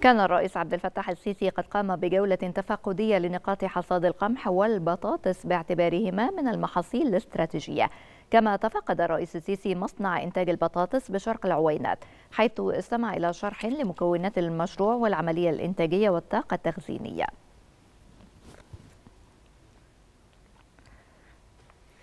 كان الرئيس عبد الفتاح السيسي قد قام بجولة تفقدية لنقاط حصاد القمح والبطاطس باعتبارهما من المحاصيل الاستراتيجية كما تفقد الرئيس السيسي مصنع إنتاج البطاطس بشرق العوينات حيث استمع إلى شرح لمكونات المشروع والعملية الإنتاجية والطاقة التخزينية